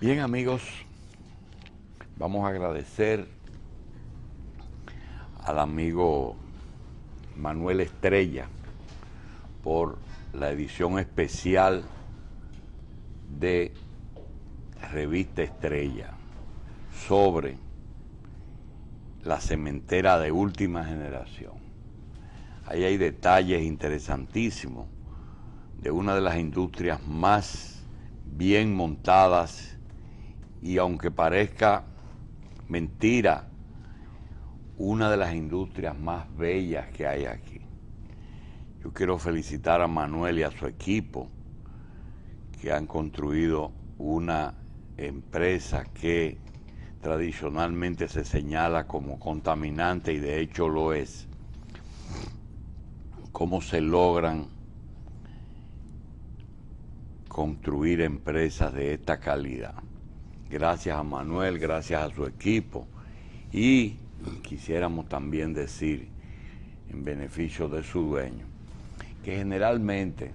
Bien amigos, vamos a agradecer al amigo Manuel Estrella por la edición especial de Revista Estrella sobre la cementera de última generación. Ahí hay detalles interesantísimos de una de las industrias más bien montadas y aunque parezca mentira, una de las industrias más bellas que hay aquí. Yo quiero felicitar a Manuel y a su equipo que han construido una empresa que tradicionalmente se señala como contaminante y de hecho lo es. ¿Cómo se logran construir empresas de esta calidad? gracias a Manuel, gracias a su equipo. Y quisiéramos también decir, en beneficio de su dueño, que generalmente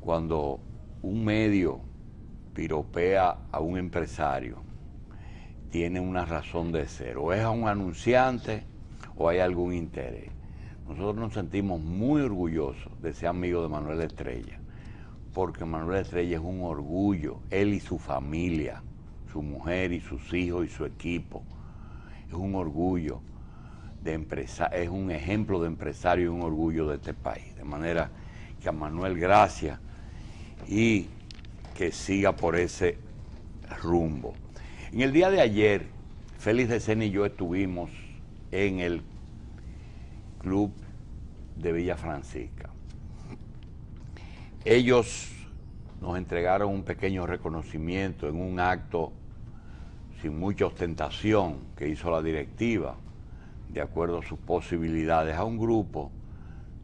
cuando un medio piropea a un empresario, tiene una razón de ser, o es a un anunciante o hay algún interés. Nosotros nos sentimos muy orgullosos de ser amigo de Manuel Estrella, porque Manuel Estrella es un orgullo, él y su familia su mujer y sus hijos y su equipo. Es un orgullo de empresa, es un ejemplo de empresario y un orgullo de este país. De manera que a Manuel gracias y que siga por ese rumbo. En el día de ayer, Félix Decena y yo estuvimos en el club de Villa Francisca. Ellos nos entregaron un pequeño reconocimiento en un acto sin mucha ostentación que hizo la directiva, de acuerdo a sus posibilidades, a un grupo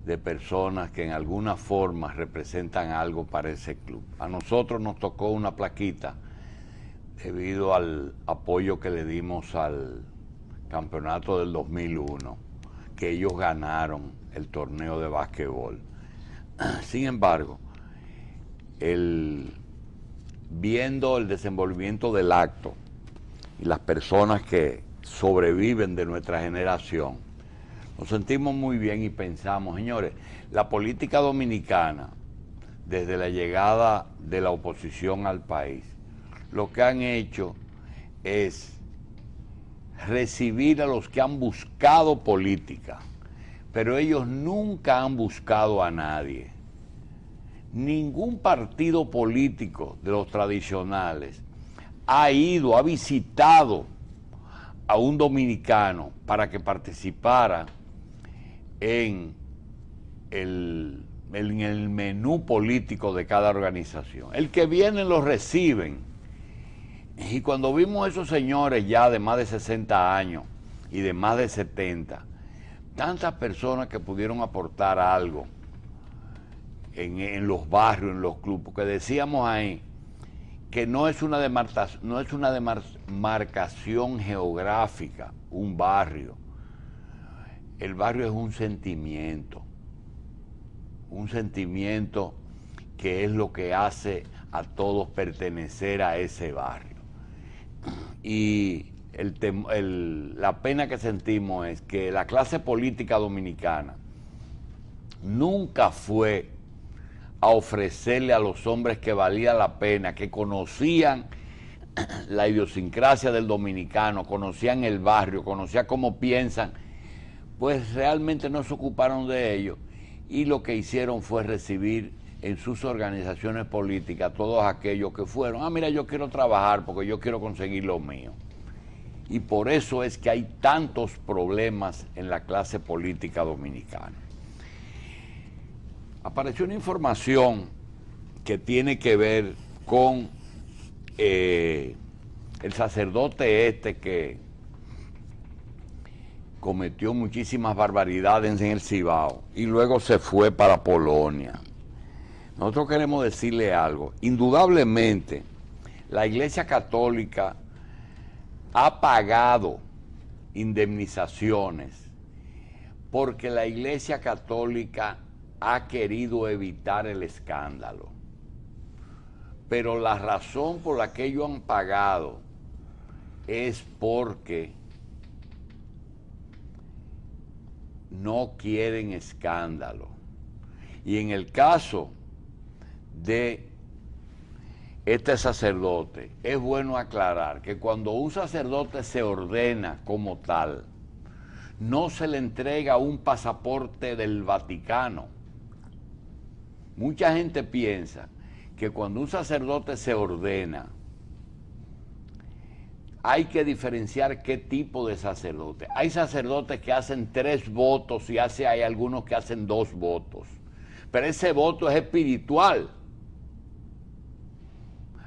de personas que en alguna forma representan algo para ese club. A nosotros nos tocó una plaquita debido al apoyo que le dimos al campeonato del 2001, que ellos ganaron el torneo de básquetbol. Sin embargo, viendo el desenvolvimiento del acto, las personas que sobreviven de nuestra generación, nos sentimos muy bien y pensamos, señores, la política dominicana, desde la llegada de la oposición al país, lo que han hecho es recibir a los que han buscado política, pero ellos nunca han buscado a nadie. Ningún partido político de los tradicionales ha ido, ha visitado a un dominicano para que participara en el, menú político de cada organización. El que viene lo reciben. Y cuando vimos a esos señores ya de más de 60 años y de más de 70, tantas personas que pudieron aportar algo en, en los barrios, en los clubes, que decíamos ahí, que no es una demarcación, geográfica, un barrio. El barrio es un sentimiento, un sentimiento que es lo que hace a todos pertenecer a ese barrio. Y la pena que sentimos es que la clase política dominicana nunca fue a ofrecerle a los hombres que valía la pena, que conocían la idiosincrasia del dominicano, conocían el barrio, conocían cómo piensan, pues realmente no se ocuparon de ello y lo que hicieron fue recibir en sus organizaciones políticas todos aquellos que fueron, ah, mira, yo quiero trabajar porque yo quiero conseguir lo mío. Y por eso es que hay tantos problemas en la clase política dominicana apareció una información que tiene que ver con eh, el sacerdote este que cometió muchísimas barbaridades en el Cibao y luego se fue para Polonia. Nosotros queremos decirle algo. Indudablemente, la Iglesia Católica ha pagado indemnizaciones porque la Iglesia Católica ha querido evitar el escándalo. Pero la razón por la que ellos han pagado es porque no quieren escándalo. Y en el caso de este sacerdote, es bueno aclarar que cuando un sacerdote se ordena como tal, no se le entrega un pasaporte del Vaticano Mucha gente piensa que cuando un sacerdote se ordena, hay que diferenciar qué tipo de sacerdote. Hay sacerdotes que hacen tres votos y hace, hay algunos que hacen dos votos. Pero ese voto es espiritual.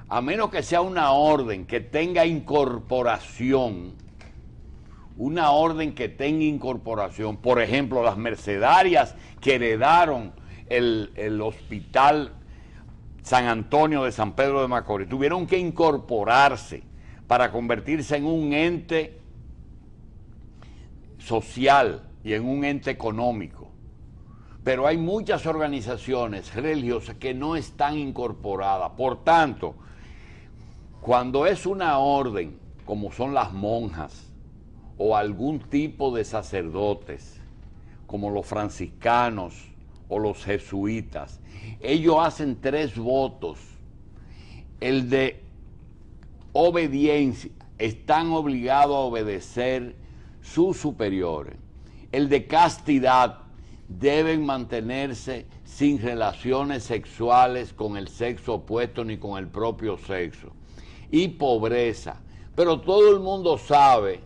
A menos que sea una orden que tenga incorporación, una orden que tenga incorporación, por ejemplo, las mercedarias que heredaron el, hospital San Antonio de San Pedro de Macorís, tuvieron que incorporarse para convertirse en un ente social y en un ente económico. Pero hay muchas organizaciones religiosas que no están incorporadas. Por tanto, cuando es una orden, como son las monjas o algún tipo de sacerdotes, como los franciscanos, o los jesuitas. Ellos hacen tres votos. El de obediencia, están obligados a obedecer sus superiores. El de castidad, deben mantenerse sin relaciones sexuales con el sexo opuesto ni con el propio sexo. Y pobreza. Pero todo el mundo sabe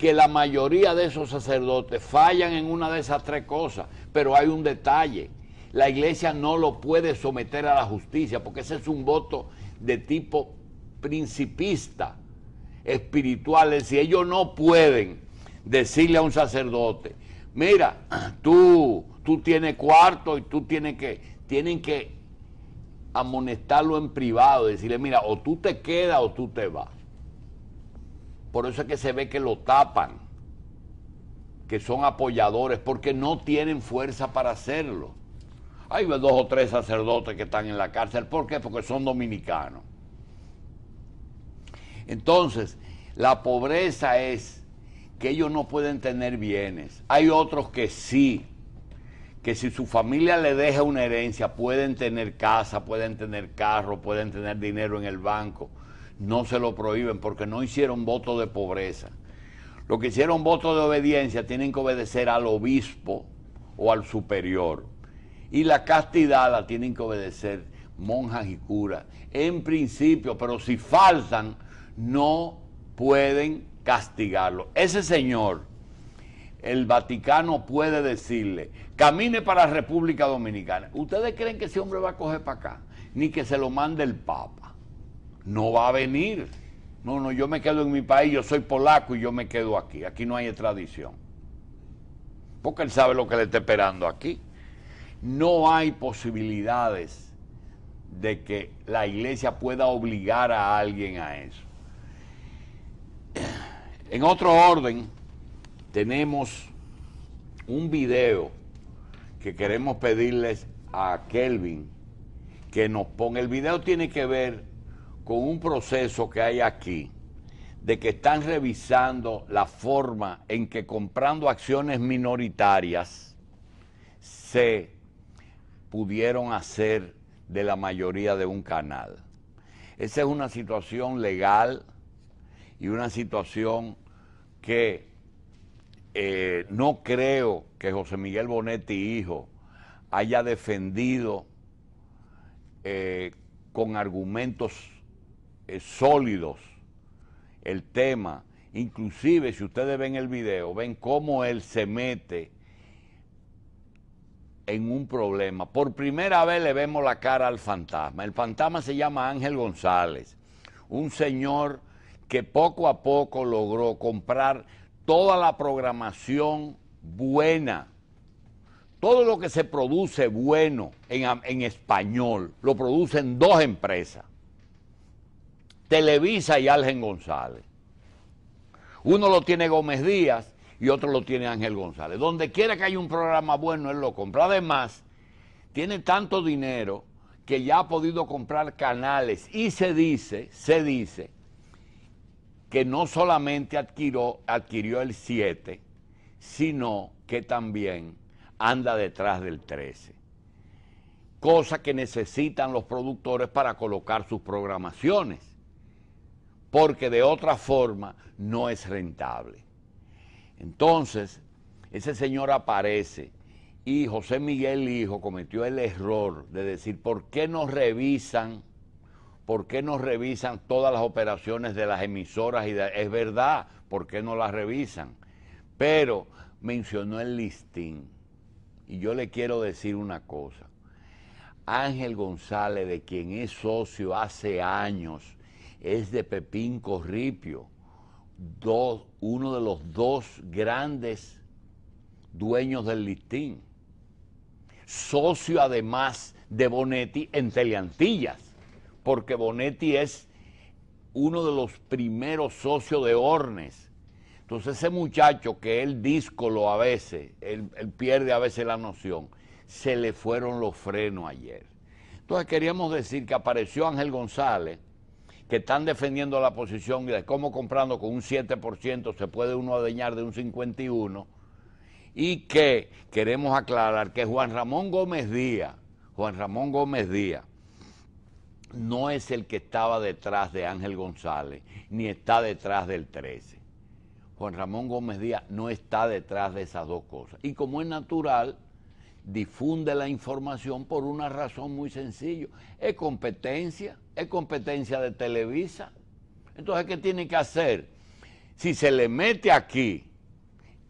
que la mayoría de esos sacerdotes fallan en una de esas tres cosas, pero hay un detalle. La iglesia no lo puede someter a la justicia, porque ese es un voto de tipo principista, espiritual. Es decir, ellos no pueden decirle a un sacerdote, mira, tú, tú tienes cuarto y tú tienes que, tienen que amonestarlo en privado, decirle, mira, o tú te quedas o tú te vas. Por eso es que se ve que lo tapan, que son apoyadores, porque no tienen fuerza para hacerlo. Hay dos o tres sacerdotes que están en la cárcel. ¿Por qué? Porque son dominicanos. Entonces, la pobreza es que ellos no pueden tener bienes. Hay otros que sí, que si su familia le deja una herencia, pueden tener casa, pueden tener carro, pueden tener dinero en el banco no se lo prohíben porque no hicieron voto de pobreza. Los que hicieron voto de obediencia tienen que obedecer al obispo o al superior. Y la castidad la tienen que obedecer monjas y curas. En principio, pero si faltan, no pueden castigarlo. Ese señor, el Vaticano puede decirle, camine para la República Dominicana. ¿Ustedes creen que ese hombre va a coger para acá? Ni que se lo mande el Papa no va a venir. No, no, yo me quedo en mi país, yo soy polaco y yo me quedo aquí. Aquí no hay tradición, Porque él sabe lo que le está esperando aquí. No hay posibilidades de que la iglesia pueda obligar a alguien a eso. En otro orden, tenemos un video que queremos pedirles a Kelvin que nos ponga. El video tiene que ver con un proceso que hay aquí de que están revisando la forma en que comprando acciones minoritarias se pudieron hacer de la mayoría de un canal. Esa es una situación legal y una situación que eh, no creo que José Miguel Bonetti, hijo, haya defendido eh, con argumentos eh, sólidos el tema. Inclusive si ustedes ven el video, ven cómo él se mete en un problema. Por primera vez le vemos la cara al fantasma. El fantasma se llama Ángel González, un señor que poco a poco logró comprar toda la programación buena, todo lo que se produce bueno en español, lo producen dos empresas. Televisa y Algen González. Uno lo tiene Gómez Díaz y otro lo tiene Ángel González. Donde quiera que haya un programa bueno, él lo compra. Además, tiene tanto dinero que ya ha podido comprar canales y se dice, se dice, que no solamente adquirió, adquirió el 7, sino que también anda detrás del 13. Cosa que necesitan los productores para colocar sus programaciones porque de otra forma no es rentable. Entonces, ese señor aparece y José Miguel Hijo cometió el error de decir, ¿por qué no revisan? ¿Por qué no revisan todas las operaciones de las emisoras? Y es verdad, ¿por qué no las revisan? Pero mencionó el listín. Y yo le quiero decir una cosa. Ángel González, de quien es socio hace años, es de Pepín Corripio, uno de los dos grandes dueños del listín, socio además de Bonetti en Teleantillas, porque Bonetti es uno de los primeros socios de Hornes, Entonces ese muchacho que él discolo a veces, él pierde a veces la noción, se le fueron los frenos ayer. Entonces queríamos decir que apareció Ángel González, que están defendiendo la posición y de cómo comprando con un 7% se puede uno adeñar de un 51%, y que queremos aclarar que Juan Ramón Gómez Díaz, Juan Ramón Gómez Díaz, no es el que estaba detrás de Ángel González, ni está detrás del 13. Juan Ramón Gómez Díaz no está detrás de esas dos cosas. Y como es natural, difunde la información por una razón muy sencilla, es competencia es competencia de Televisa. Entonces, ¿qué tiene que hacer? Si se le mete aquí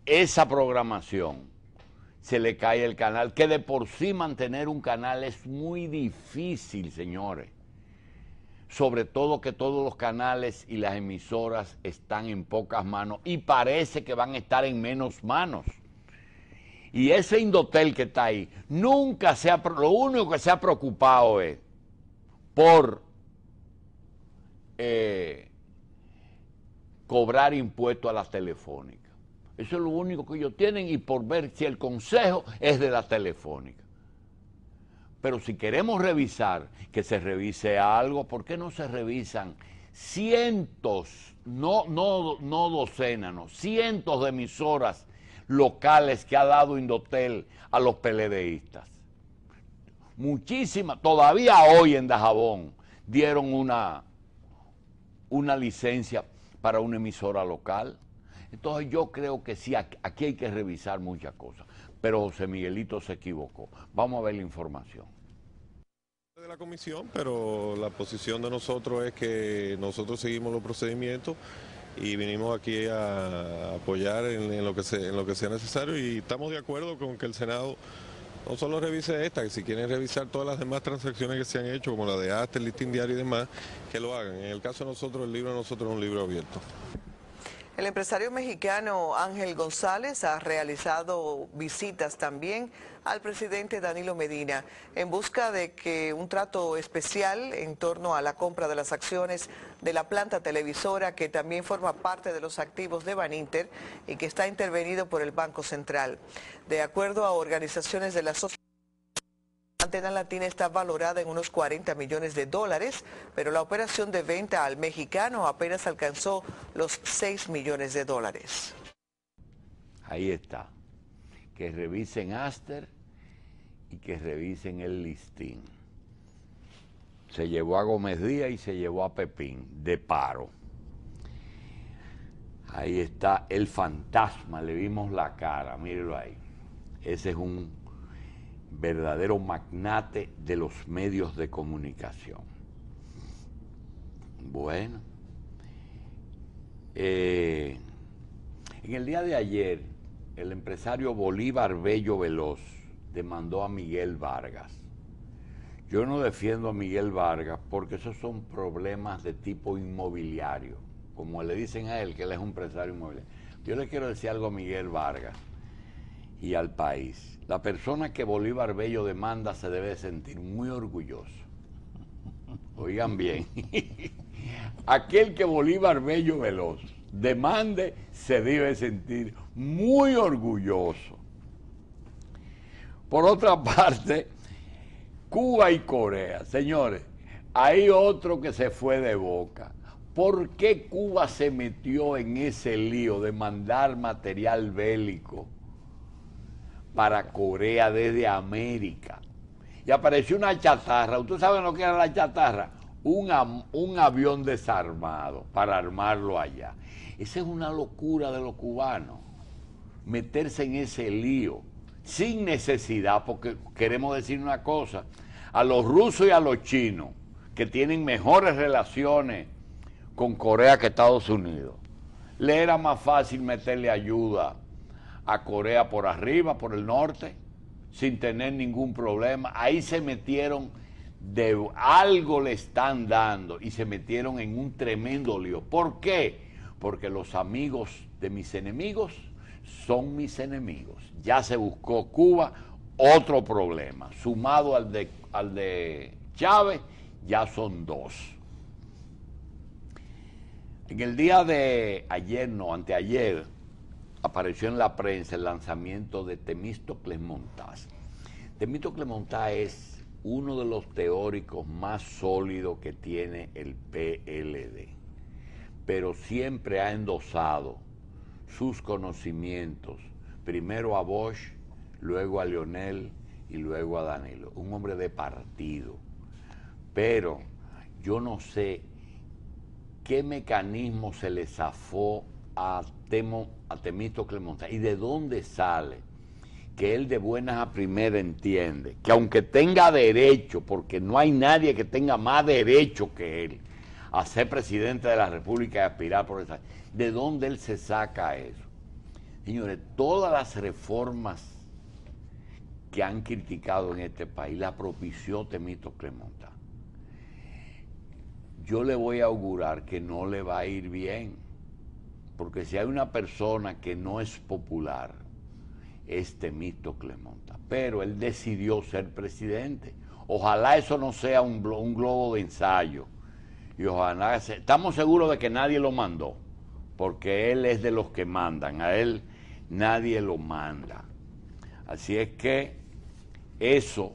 esa programación, se le cae el canal, que de por sí mantener un canal es muy difícil, señores. Sobre todo que todos los canales y las emisoras están en pocas manos y parece que van a estar en menos manos. Y ese Indotel que está ahí, nunca se ha, lo único que se ha preocupado es por eh, cobrar impuestos a la telefónica. Eso es lo único que ellos tienen y por ver si el consejo es de la telefónica. Pero si queremos revisar, que se revise algo, ¿por qué no se revisan cientos, no, no, docenas, cientos de emisoras locales que ha dado Indotel a los peledeístas? Muchísimas, todavía hoy en Dajabón dieron una, una licencia para una emisora local. Entonces yo creo que sí, aquí hay que revisar muchas cosas. Pero José Miguelito se equivocó. Vamos a ver la información. De la comisión, pero la posición de nosotros es que nosotros seguimos los procedimientos y vinimos aquí a apoyar en, lo, que en lo que sea necesario y estamos de acuerdo con que el Senado no solo revise esta, que si quieren revisar todas las demás transacciones que se han hecho, como la de Aster, el listing diario y demás, que lo hagan. En el caso de nosotros, el libro de nosotros es un libro abierto. El empresario mexicano Ángel González ha realizado visitas también al presidente Danilo Medina en busca de que un trato especial en torno a la compra de las acciones de la planta televisora que también forma parte de los activos de Baninter y que está intervenido por el Banco Central. De acuerdo a organizaciones de la sociedad, Antena Latina está valorada en unos 40 millones de dólares, pero la operación de venta al mexicano apenas alcanzó los 6 millones de dólares. Ahí está. Que revisen Aster y que revisen el listín. Se llevó a Gómez Díaz y se llevó a Pepín de paro. Ahí está el fantasma, le vimos la cara, mírenlo ahí. Ese es un verdadero magnate de los medios de comunicación. Bueno, eh, en el día de ayer, el empresario Bolívar Bello Veloz demandó a Miguel Vargas. Yo no defiendo a Miguel Vargas porque esos son problemas de tipo inmobiliario, como le dicen a él, que él es un empresario inmobiliario. Yo le quiero decir algo a Miguel Vargas y al país. La persona que Bolívar Bello demanda se debe sentir muy orgulloso. Oigan bien, aquel que Bolívar Bello Veloz demande se debe sentir muy orgulloso. Por otra parte, Cuba y Corea, señores, hay otro que se fue de boca. ¿Por qué Cuba se metió en ese lío de mandar material bélico? para Corea desde América. Y apareció una chatarra. ¿Ustedes saben lo que era la chatarra? Un, avión desarmado para armarlo allá. Esa es una locura de los cubanos. Meterse en ese lío sin necesidad, porque queremos decir una cosa, a los rusos y a los chinos, que tienen mejores relaciones con Corea que Estados Unidos, le era más fácil meterle ayuda a Corea por arriba, por el norte, sin tener ningún problema. Ahí se metieron de algo le están dando y se metieron en un tremendo lío. ¿Por qué? Porque los amigos de mis enemigos son mis enemigos. Ya se buscó Cuba otro problema, sumado al de, al de Chávez, ya son dos. En el día de ayer, no, anteayer, apareció en la prensa el lanzamiento de Temístocles Montás. Temístocles Montás es uno de los teóricos más sólidos que tiene el PLD, pero siempre ha endosado sus conocimientos, primero a Bosch, luego a Lionel y luego a Danilo, un hombre de partido. Pero yo no sé qué mecanismo se le zafó a, Temo, a ¿Y de dónde sale? Que él de buenas a primeras entiende que aunque tenga derecho, porque no hay nadie que tenga más derecho que él a ser presidente de la República y aspirar por esa. ¿De dónde él se saca eso? Señores, todas las reformas que han criticado en este país la propició Temito Clemonta, yo le voy a augurar que no le va a ir bien. Porque si hay una persona que no es popular, es mito Monta. Pero él decidió ser presidente. Ojalá eso no sea un, globo de ensayo. Y ojalá estamos seguros de que nadie lo mandó, porque él es de los que mandan. A él nadie lo manda. Así es que eso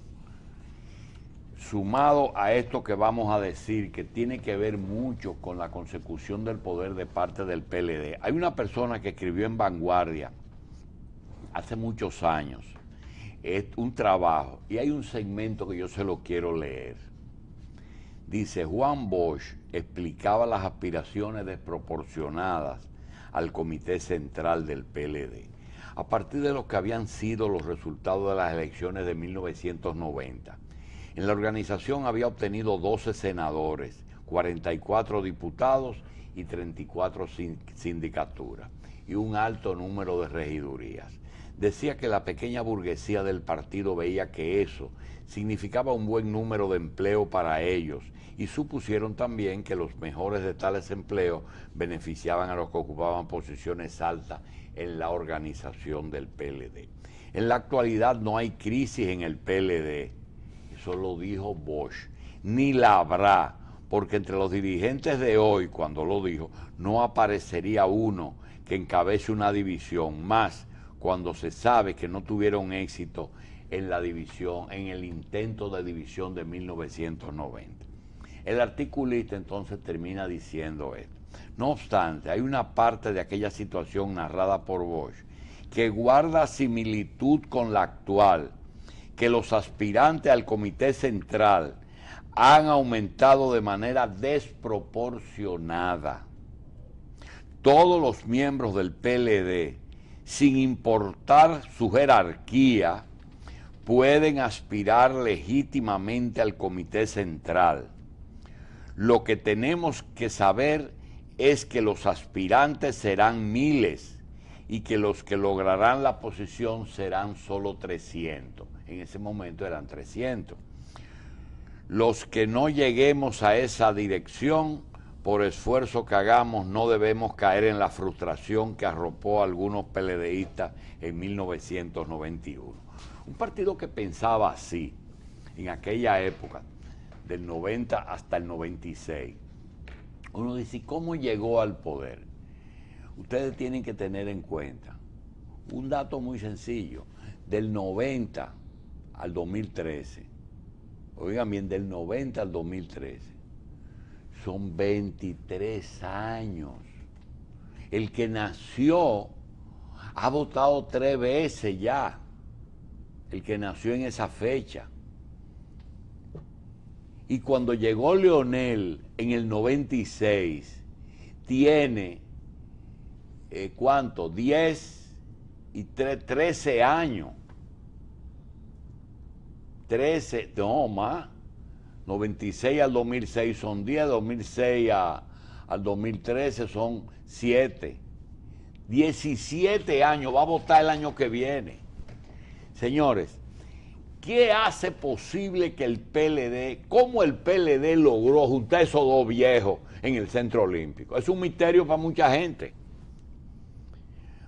sumado a esto que vamos a decir, que tiene que ver mucho con la consecución del poder de parte del PLD, hay una persona que escribió en Vanguardia hace muchos años es un trabajo y hay un segmento que yo se lo quiero leer. Dice, Juan Bosch explicaba las aspiraciones desproporcionadas al Comité Central del PLD, a partir de lo que habían sido los resultados de las elecciones de 1990. En la organización había obtenido 12 senadores, 44 diputados y 34 sindicaturas y un alto número de regidurías. Decía que la pequeña burguesía del partido veía que eso significaba un buen número de empleo para ellos y supusieron también que los mejores de tales empleos beneficiaban a los que ocupaban posiciones altas en la organización del PLD. En la actualidad no hay crisis en el PLD, eso lo dijo Bosch. Ni la habrá, porque entre los dirigentes de hoy, cuando lo dijo, no aparecería uno que encabece una división, más cuando se sabe que no tuvieron éxito en la división, en el intento de división de 1990. El articulista entonces termina diciendo esto. No obstante, hay una parte de aquella situación narrada por Bosch que guarda similitud con la actual que los aspirantes al Comité Central han aumentado de manera desproporcionada. Todos los miembros del PLD, sin importar su jerarquía, pueden aspirar legítimamente al Comité Central. Lo que tenemos que saber es que los aspirantes serán miles y que los que lograrán la posición serán solo 300 en ese momento eran 300. Los que no lleguemos a esa dirección, por esfuerzo que hagamos, no debemos caer en la frustración que arropó a algunos peledeístas en 1991. Un partido que pensaba así en aquella época, del 90 hasta el 96. Uno dice, ¿cómo llegó al poder? Ustedes tienen que tener en cuenta un dato muy sencillo. Del 90 al 2013, oigan bien, del 90 al 2013, son 23 años. El que nació ha votado tres veces ya, el que nació en esa fecha. Y cuando llegó Leonel en el 96, tiene, eh, ¿cuánto? 10 y 13 años. 13, no más, 96 al 2006 son 10, 2006 a, al 2013 son 7. 17 años, va a votar el año que viene. Señores, ¿qué hace posible que el PLD, cómo el PLD logró juntar esos dos viejos en el Centro Olímpico? Es un misterio para mucha gente.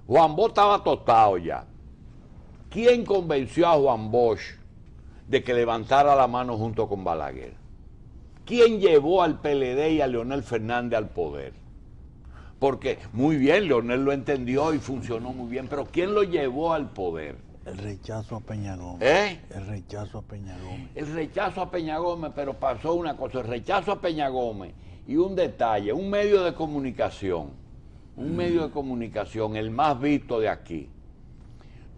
Juan Bosch estaba tostado ya. ¿Quién convenció a Juan Bosch de que levantara la mano junto con Balaguer. ¿Quién llevó al PLD y a Leonel Fernández al poder? Porque muy bien, Leonel lo entendió y funcionó muy bien, pero ¿quién lo llevó al poder? El rechazo a Gómez. ¿Eh? El rechazo a Gómez. El rechazo a Peña Gómez, pero pasó una cosa, el rechazo a Peña Gómez y un detalle, un medio de comunicación, un medio de comunicación, el más visto de aquí,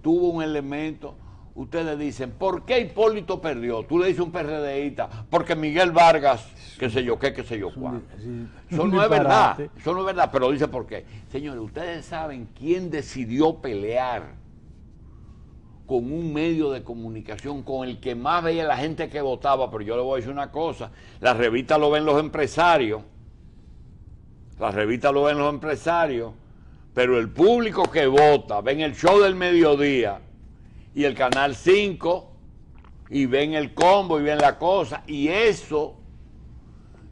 tuvo un elemento ustedes dicen, ¿por qué Hipólito perdió? Tú le dices un PRDista, porque Miguel Vargas, qué sé yo qué, qué sé yo cuál. Eso no es verdad, eso no es verdad, pero dice por qué. Señores, ustedes saben quién decidió pelear con un medio de comunicación con el que más veía la gente que votaba, pero yo le voy a decir una cosa, la revistas lo ven los empresarios, la revistas lo ven los empresarios, pero el público que vota, ven el show del mediodía, y el canal 5 y ven el combo y ven la cosa. Y eso,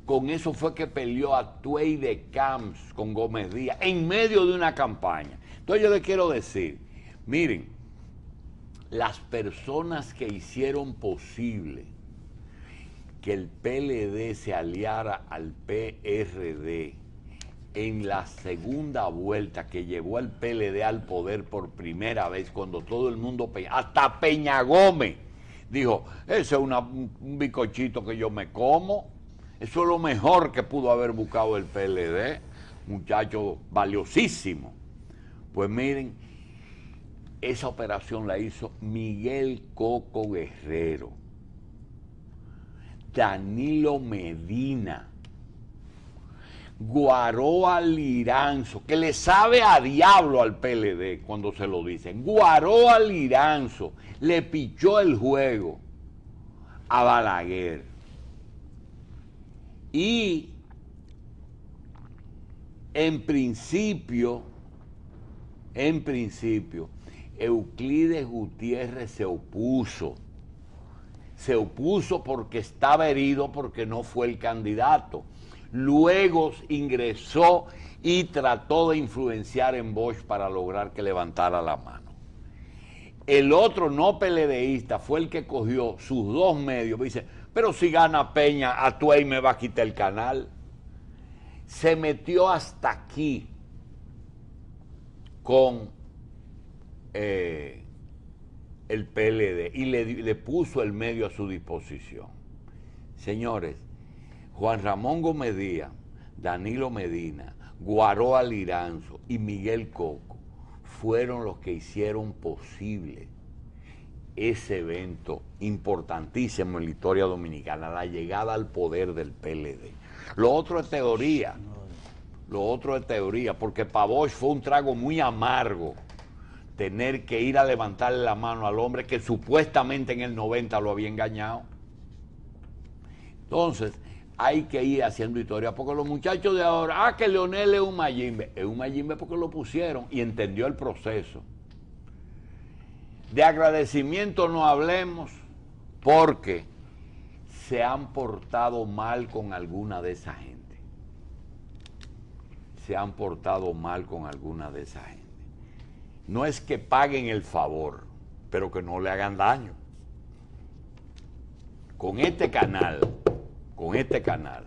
con eso fue que peleó a Tuey de Camps con Gómez Díaz en medio de una campaña. Entonces yo les quiero decir, miren, las personas que hicieron posible que el PLD se aliara al PRD, en la segunda vuelta que llevó al PLD al poder por primera vez, cuando todo el mundo, hasta Peña Gómez, dijo, ese es un bicochito que yo me como, eso es lo mejor que pudo haber buscado el PLD, muchacho valiosísimo. Pues miren, esa operación la hizo Miguel Coco Guerrero, Danilo Medina, Guaró al Liranzo, que le sabe a diablo al PLD cuando se lo dicen. Guaró al Liranzo le pichó el juego a Balaguer. Y en principio, en principio, Euclides Gutiérrez se opuso. Se opuso porque estaba herido porque no fue el candidato Luego ingresó y trató de influenciar en Bosch para lograr que levantara la mano. El otro no peledeísta fue el que cogió sus dos medios. dice, pero si gana Peña, a ahí me va a quitar el canal. Se metió hasta aquí con eh, el PLD y le puso el medio a su disposición. Señores, Juan Ramón Gómez Díaz, Danilo Medina, Guaró Aliranzo y Miguel Coco fueron los que hicieron posible ese evento importantísimo en la historia dominicana, la llegada al poder del PLD. Lo otro es teoría, lo otro es teoría, porque para Bosch fue un trago muy amargo tener que ir a levantarle la mano al hombre que supuestamente en el 90 lo había engañado. Entonces, hay que ir haciendo historia, porque los muchachos de ahora, ah, que Leonel es un Mayimbe, es un Mayimbe porque lo pusieron y entendió el proceso. De agradecimiento no hablemos, porque se han portado mal con alguna de esa gente. Se han portado mal con alguna de esa gente. No es que paguen el favor, pero que no le hagan daño. Con este canal con este canal,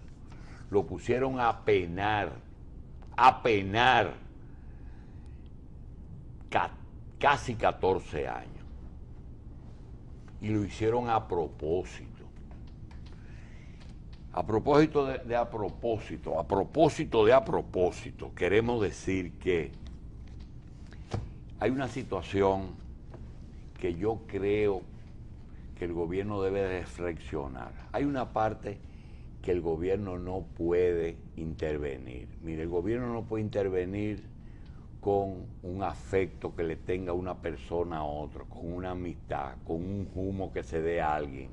lo pusieron a penar, a penar casi 14 años. Y lo hicieron a propósito. A propósito de, de a propósito, a propósito de a propósito, queremos decir que hay una situación que yo creo que el gobierno debe reflexionar. Hay una parte que el gobierno no puede intervenir. Mire, el gobierno no puede intervenir con un afecto que le tenga una persona a otro, con una amistad, con un humo que se dé a alguien,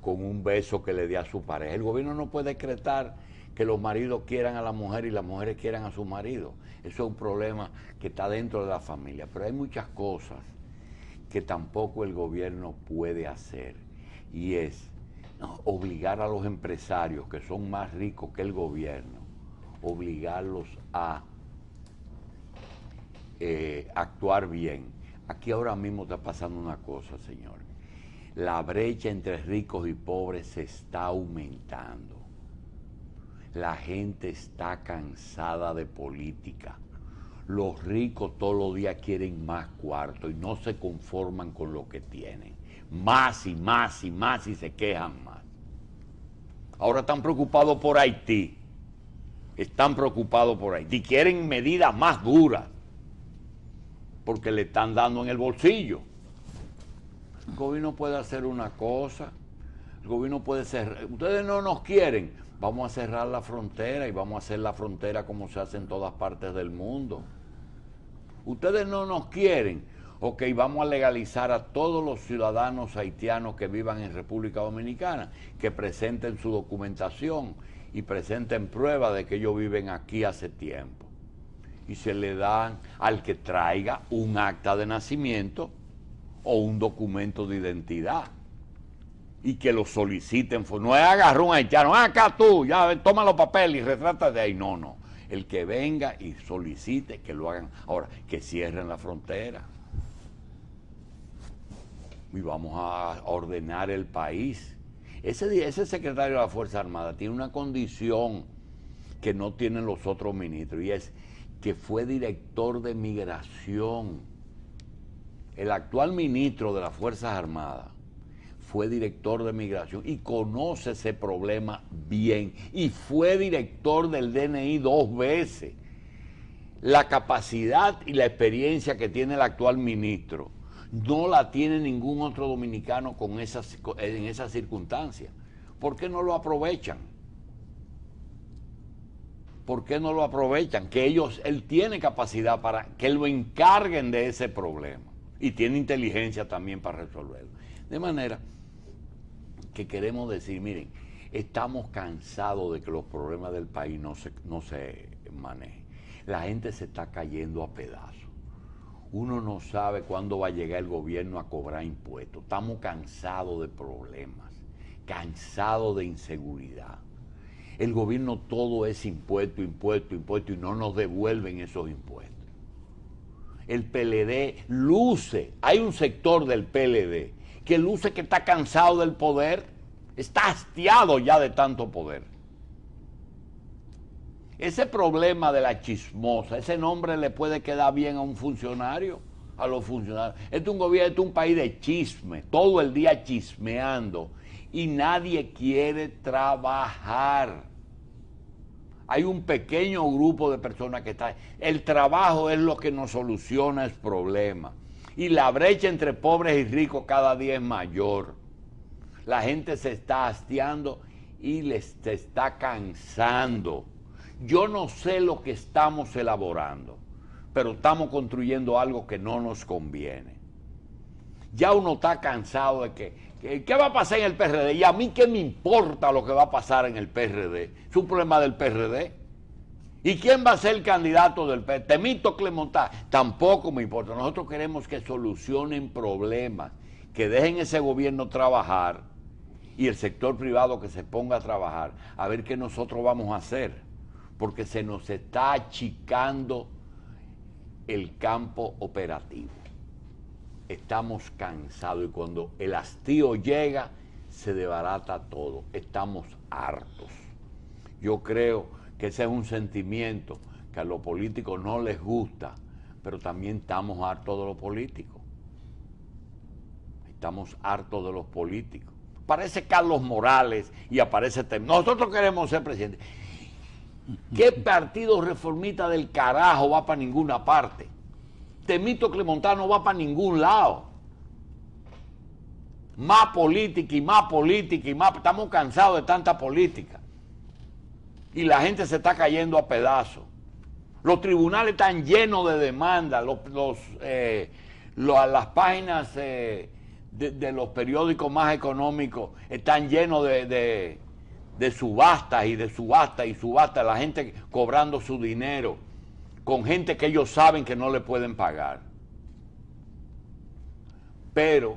con un beso que le dé a su pareja. El gobierno no puede decretar que los maridos quieran a la mujer y las mujeres quieran a su marido. Eso es un problema que está dentro de la familia. Pero hay muchas cosas que tampoco el gobierno puede hacer. Y es obligar a los empresarios que son más ricos que el gobierno, obligarlos a eh, actuar bien. Aquí ahora mismo está pasando una cosa, señor. La brecha entre ricos y pobres se está aumentando. La gente está cansada de política. Los ricos todos los días quieren más cuarto y no se conforman con lo que tienen más y más y más y se quejan más. Ahora están preocupados por Haití. Están preocupados por Haití. Quieren medidas más duras porque le están dando en el bolsillo. El gobierno puede hacer una cosa. El gobierno puede cerrar. Ustedes no nos quieren. Vamos a cerrar la frontera y vamos a hacer la frontera como se hace en todas partes del mundo. Ustedes no nos quieren ok, vamos a legalizar a todos los ciudadanos haitianos que vivan en República Dominicana, que presenten su documentación y presenten prueba de que ellos viven aquí hace tiempo. Y se le dan al que traiga un acta de nacimiento o un documento de identidad. Y que lo soliciten. No es agarrar un haitiano, ah, acá tú, ya toma los papeles y retrata de ahí. No, no. El que venga y solicite que lo hagan. Ahora, que cierren la frontera y vamos a ordenar el país. Ese, ese secretario de la Fuerza Armada tiene una condición que no tienen los otros ministros y es que fue director de migración. El actual ministro de las Fuerzas Armadas fue director de migración y conoce ese problema bien y fue director del DNI dos veces. La capacidad y la experiencia que tiene el actual ministro no la tiene ningún otro dominicano con en esas circunstancias. ¿Por qué no lo aprovechan? ¿Por qué no lo aprovechan? Que ellos, él tiene capacidad para que lo encarguen de ese problema y tiene inteligencia también para resolverlo. De manera que queremos decir, miren, estamos cansados de que los problemas del país no se, no se manejen. La gente se está cayendo a pedazos uno no sabe cuándo va a llegar el gobierno a cobrar impuestos. Estamos cansados de problemas, cansados de inseguridad. El gobierno todo es impuesto, impuesto, impuesto y no nos devuelven esos impuestos. El PLD luce, hay un sector del PLD que luce que está cansado del poder, está hastiado ya de tanto poder. Ese problema de la chismosa, ese nombre le puede quedar bien a un funcionario, a los funcionarios. Este es un gobierno, un país de chisme, todo el día chismeando. Y nadie quiere trabajar. Hay un pequeño grupo de personas que están. El trabajo es lo que nos soluciona el problema. Y la brecha entre pobres y ricos cada día es mayor. La gente se está hastiando y les se está cansando. Yo no sé lo que estamos elaborando, pero estamos construyendo algo que no nos conviene. Ya uno está cansado de que, ¿qué va a pasar en el PRD? Y a mí qué me importa lo que va a pasar en el PRD. Es un problema del PRD. ¿Y quién va a ser el candidato del PRD? Temito Clemontá. Tampoco me importa. Nosotros queremos que solucionen problemas, que dejen ese gobierno trabajar y el sector privado que se ponga a trabajar, a ver qué nosotros vamos a hacer porque se nos está achicando el campo operativo. Estamos cansados y cuando el hastío llega, se debarata todo. Estamos hartos. Yo creo que ese es un sentimiento que a los políticos no les gusta, pero también estamos hartos de los políticos. Estamos hartos de los políticos. Aparece Carlos Morales y aparece... Nosotros queremos ser presidentes. ¿Qué partido reformista del carajo va para ninguna parte? Temito no va para ningún lado. Más política y más política y más. Estamos cansados de tanta política. Y la gente se está cayendo a pedazos. Los tribunales están llenos de demandas. Eh, las páginas eh, de, los periódicos más económicos están llenos de de subastas y de subastas y subastas, la gente cobrando su dinero con gente que ellos saben que no le pueden pagar. Pero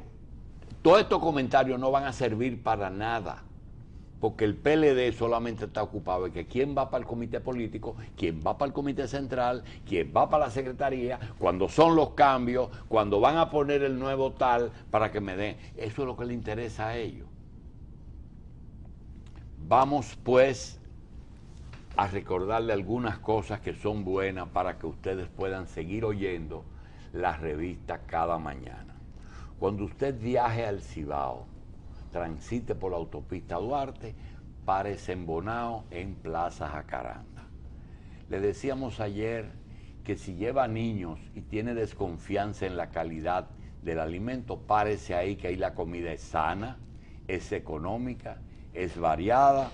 todos estos comentarios no van a servir para nada, porque el PLD solamente está ocupado de que quién va para el comité político, quién va para el comité central, quién va para la secretaría, cuando son los cambios, cuando van a poner el nuevo tal para que me den. Eso es lo que le interesa a ellos. Vamos pues a recordarle algunas cosas que son buenas para que ustedes puedan seguir oyendo la revista cada mañana. Cuando usted viaje al Cibao, transite por la autopista Duarte, en Bonao en Plaza Jacaranda. Le decíamos ayer que si lleva niños y tiene desconfianza en la calidad del alimento, parece ahí que ahí la comida es sana, es económica es variada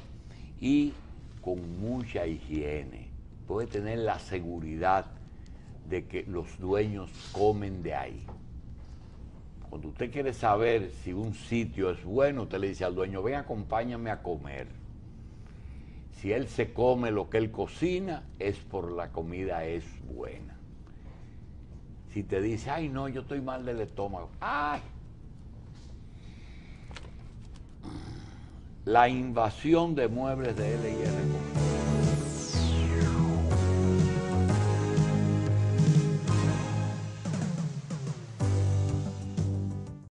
y con mucha higiene. Puede tener la seguridad de que los dueños comen de ahí. Cuando usted quiere saber si un sitio es bueno, usted le dice al dueño, ven, acompáñame a comer. Si él se come lo que él cocina, es por la comida es buena. Si te dice, ay no, yo estoy mal del estómago, ay la invasión de muebles de R.